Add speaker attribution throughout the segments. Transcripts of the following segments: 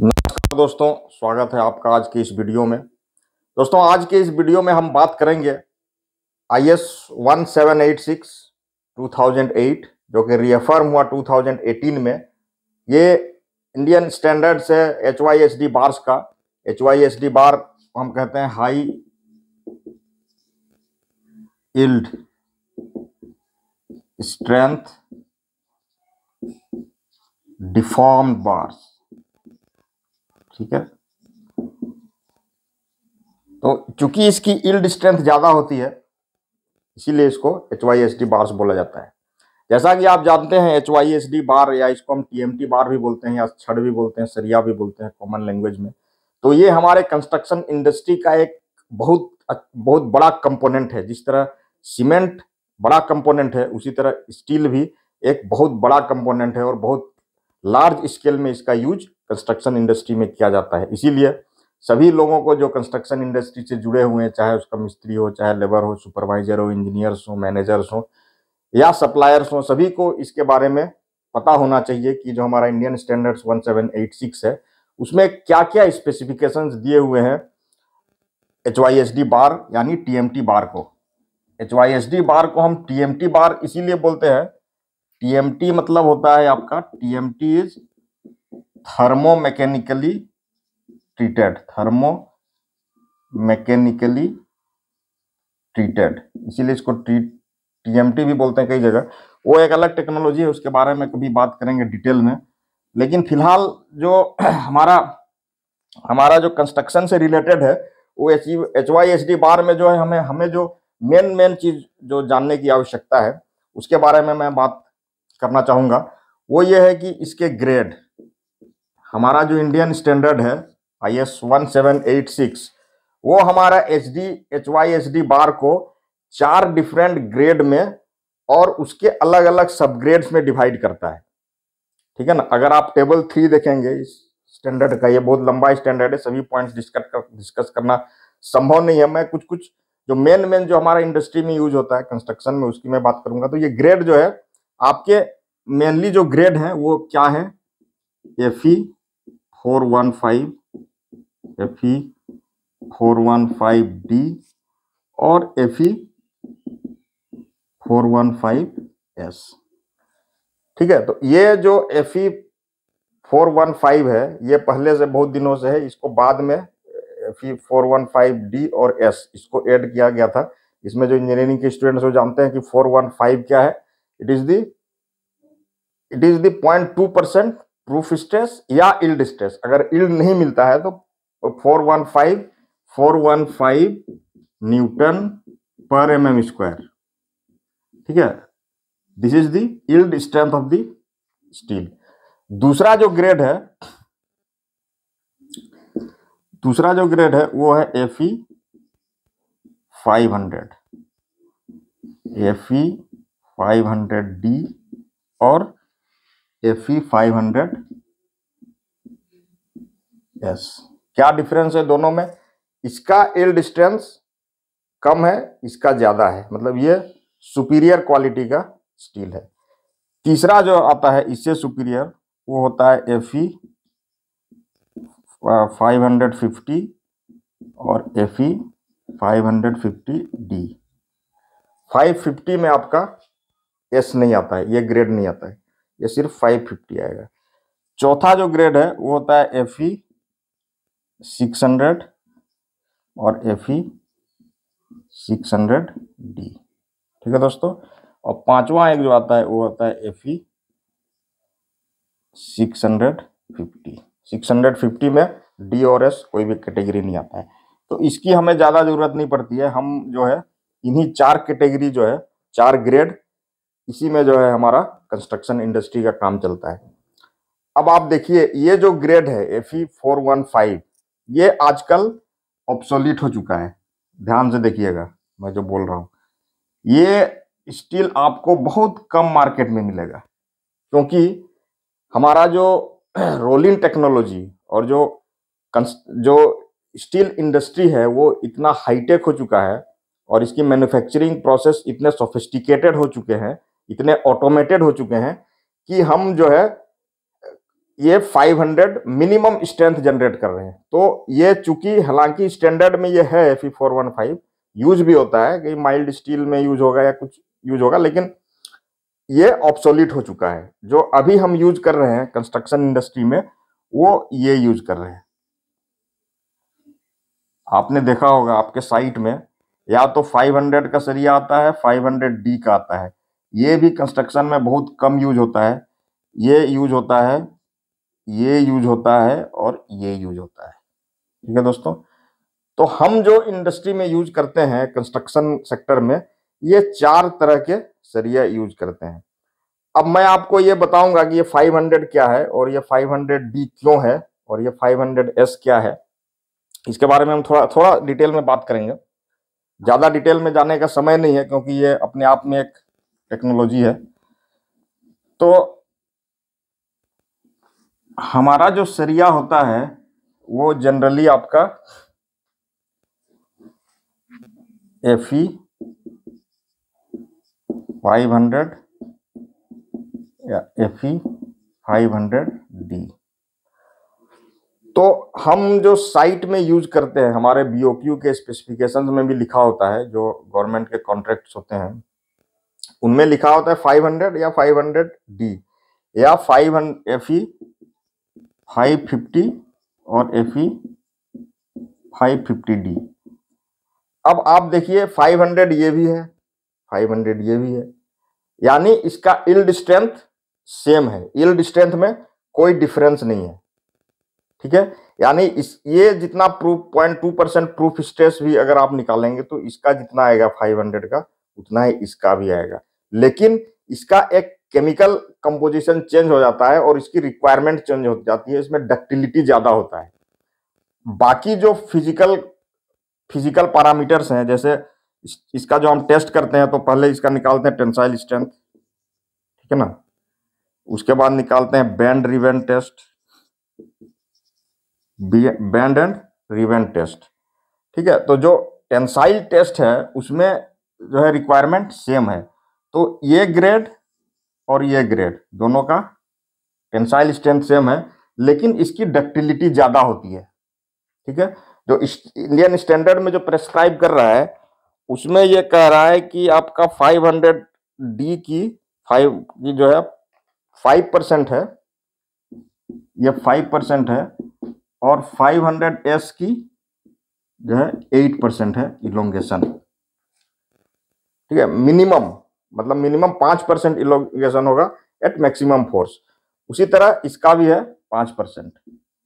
Speaker 1: नमस्कार दोस्तों स्वागत है आपका आज के इस वीडियो में दोस्तों आज के इस वीडियो में हम बात करेंगे I S one seven eight six two thousand eight जो कि रिएफर्म हुआ टू थाउजेंड एटीन में ये इंडियन स्टैंडर्ड्स है H Y S D bars का H Y S D bar हम कहते हैं high yield strength deform bars ठीक है तो चूंकि इसकी इल्ड स्ट्रेंथ ज़्यादा होती है इसीलिए इसको H Y S D bars बोला जाता है जैसा कि आप जानते हैं H Y S D bar या इसको हम टी एम टी बार भी बोलते हैं या छड़ भी बोलते हैं सरिया भी बोलते हैं कॉमन लैंग्वेज में तो ये हमारे कंस्ट्रक्शन इंडस्ट्री का एक बहुत बहुत बड़ा कंपोनेंट है जिस तरह सीमेंट बड़ा कंपोनेंट है उसी तरह स्टील भी एक बहुत बड़ा कंपोनेंट है और बहुत लार्ज स्केल में इसका यूज कंस्ट्रक्शन इंडस्ट्री में किया जाता है इसीलिए सभी लोगों को जो कंस्ट्रक्शन इंडस्ट्री से जुड़े हुए हैं चाहे उसका मिस्त्री हो चाहे लेबर हो सुपरवाइजर हो इंजीनियर्स हो मैनेजर्स हो या सप्लायर्स हो सभी को इसके बारे में पता होना चाहिए कि जो हमारा इंडियन स्टैंडर्ड्स 1786 है उसमें क्या क्या स्पेसिफिकेशन दिए हुए हैं H Y S D bar यानी टी एम टी बार को H Y S D bar को हम टी एम टी बार इसीलिए बोलते हैं टी एम टी मतलब होता है आपका T M T is thermo mechanically treated thermo mechanically treated इसीलिए इसको ट्रीट टीएमटी भी बोलते हैं कई जगह वो एक अलग टेक्नोलॉजी है उसके बारे में कभी बात करेंगे डिटेल में लेकिन फिलहाल जो हमारा हमारा जो कंस्ट्रक्शन से रिलेटेड है वो H H Y H D bar में जो है हमें हमें जो मेन मेन चीज जो जानने की आवश्यकता है उसके बारे में मैं बात करना चाहूँगा वो ये है कि इसके ग्रेड हमारा जो इंडियन स्टैंडर्ड है I S one seven eight six वो हमारा H D H Y H D bar को चार डिफरेंट ग्रेड में और उसके अलग अलग सब ग्रेड्स में डिवाइड करता है ठीक है ना अगर आप टेबल थ्री देखेंगे इस स्टैंडर्ड का ये बहुत लंबा स्टैंडर्ड है सभी पॉइंट्स डिस्कस कर डिस्कस करना संभव नहीं है मैं कुछ कुछ जो मेन मेन जो हमारा इंडस्ट्री में यूज होता है कंस्ट्रक्शन में उसकी मैं बात करूंगा तो ये ग्रेड जो है आपके मेनली जो ग्रेड है वो क्या है F E four one five F E four one five D और F E four one five S ठीक है तो ये जो F E four one five है ये पहले से बहुत दिनों से है इसको बाद में F E four one five D और एस इसको ऐड किया गया था इसमें जो इंजीनियरिंग के स्टूडेंट है वो जानते हैं कि फोर वन फाइव क्या है it is the it is the point two percent proof stress या इल्ड स्ट्रेस अगर इल्ड नहीं मिलता है तो 415 415 न्यूटन पर एम एम स्क्वायर ठीक है this is the yield strength of the steel दूसरा जो ग्रेड है दूसरा जो ग्रेड है वो है F E five hundred F E five hundred D और फाइव हंड्रेड एस क्या डिफरेंस है दोनों में इसका एल डिस्टेंस कम है इसका ज़्यादा है मतलब ये सुपीरियर क्वालिटी का स्टील है तीसरा जो आता है इससे सुपीरियर वो होता है F E five hundred fifty और F E five hundred fifty D five fifty में आपका एस नहीं आता है ये ग्रेड नहीं आता है ये सिर्फ 550 आएगा चौथा जो ग्रेड है वो होता है एफ ई सिक्स हंड्रेड और F E six hundred D ठीक है दोस्तों और पांचवा एक जो आता है वो होता है F E six hundred fifty six hundred fifty में डी और एस कोई भी कैटेगरी नहीं आता है तो इसकी हमें ज़्यादा ज़रूरत नहीं पड़ती है हम जो है इन्हीं चार कैटेगरी जो है चार ग्रेड इसी में जो है हमारा कंस्ट्रक्शन इंडस्ट्री का काम चलता है अब आप देखिए ये जो ग्रेड है F E four one five ये आजकल ऑप्सोलिट हो चुका है ध्यान से देखिएगा मैं जो बोल रहा हूँ ये स्टील आपको बहुत कम मार्केट में मिलेगा क्योंकि हमारा जो रोलिंग टेक्नोलॉजी और जो जो स्टील इंडस्ट्री है वो इतना हाईटेक हो चुका है और इसकी मैन्युफैक्चरिंग प्रोसेस इतने सोफिस्टिकेटेड हो चुके हैं इतने ऑटोमेटेड हो चुके हैं कि हम जो है ये 500 मिनिमम स्ट्रेंथ जनरेट कर रहे हैं तो ये चूंकि हालांकि स्टैंडर्ड में ये है F four one five use भी होता है कि माइल्ड स्टील में यूज होगा या कुछ यूज होगा लेकिन ये ऑप्सोलिट हो चुका है जो अभी हम यूज कर रहे हैं कंस्ट्रक्शन इंडस्ट्री में वो ये यूज कर रहे हैं आपने देखा होगा आपके साइट में या तो 500 का सरिया आता है 500 डी का आता है ये भी कंस्ट्रक्शन में बहुत कम यूज होता है ये यूज होता है ये यूज होता है और ये यूज होता है ठीक है दोस्तों तो हम जो इंडस्ट्री में यूज करते हैं कंस्ट्रक्शन सेक्टर में ये चार तरह के सरिया यूज करते हैं अब मैं आपको ये बताऊंगा कि ये 500 क्या है और ये बी क्यों है और ये एस क्या है इसके बारे में हम थोड़ा थोड़ा डिटेल में बात करेंगे ज़्यादा डिटेल में जाने का समय नहीं है क्योंकि ये अपने आप में एक टेक्नोलॉजी है तो हमारा जो सरिया होता है वो जनरली आपका एफ ई फाइव हंड्रेड या F E five hundred D तो हम जो साइट में यूज करते हैं हमारे बीओक्यू के स्पेसिफिकेशंस में भी लिखा होता है जो गवर्नमेंट के कॉन्ट्रैक्ट्स होते हैं उनमें लिखा होता है 500 या 500 डी या 500 एफ ई फाइव फिफ्टी और F E five fifty D अब आप देखिए 500 ये भी है 500 ये भी है यानी इसका इल्ड स्ट्रेंथ सेम है इल्ड स्ट्रेंथ में कोई डिफरेंस नहीं है ठीक है यानी इस ये जितना proof point two percent proof stress भी अगर आप निकालेंगे तो इसका जितना आएगा 500 का उतना ही इसका भी आएगा लेकिन इसका एक केमिकल कंपोजिशन चेंज हो जाता है और इसकी रिक्वायरमेंट चेंज हो जाती है इसमें डक्टिलिटी ज़्यादा होता है बाकी जो फिजिकल फिजिकल पैरामीटर्स हैं जैसे इस, इसका जो हम टेस्ट करते हैं तो पहले इसका निकालते हैं टेंसाइल स्ट्रेंथ ठीक है ना उसके बाद निकालते हैं bend rebend test bend and rebend test ठीक है तो जो टेंसाइल टेस्ट है उसमें जो है रिक्वायरमेंट सेम है तो ये ग्रेड और ये ग्रेड दोनों का टेंसाइल स्ट्रेंथ सेम है लेकिन इसकी डक्टिलिटी ज़्यादा होती है ठीक है जो इंडियन स्टैंडर्ड में जो प्रेस्क्राइब कर रहा है उसमें ये कह रहा है कि आपका 500 डी की फाइव की जो है फाइव परसेंट है ये फाइव परसेंट है और 500 एस की जो है एट परसेंट है इलोंगेशन ठीक है मिनिमम मतलब मिनिमम पांच परसेंट इलोगेशन होगा एट मैक्सिमम फोर्स उसी तरह इसका भी है पांच परसेंट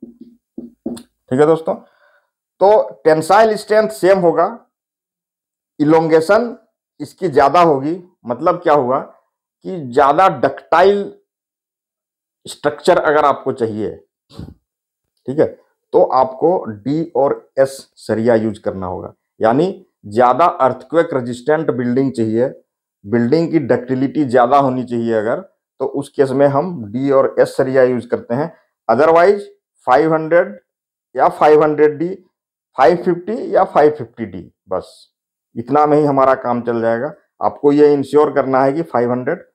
Speaker 1: ठीक है दोस्तों तो टेंसाइल स्ट्रेंथ सेम होगा इलोंगेशन इसकी ज़्यादा होगी मतलब क्या होगा कि ज़्यादा डक्टाइल स्ट्रक्चर अगर आपको चाहिए ठीक है तो आपको डी और एस सरिया यूज करना होगा यानी ज़्यादा अर्थक्वेक रेजिस्टेंट बिल्डिंग चाहिए बिल्डिंग की डक्टिलिटी ज़्यादा होनी चाहिए अगर तो उस केस में हम डी और एस सरिया यूज करते हैं अदरवाइज 500 या 500 डी 550 या 550 डी बस इतना में ही हमारा काम चल जाएगा आपको ये इंश्योर करना है कि 500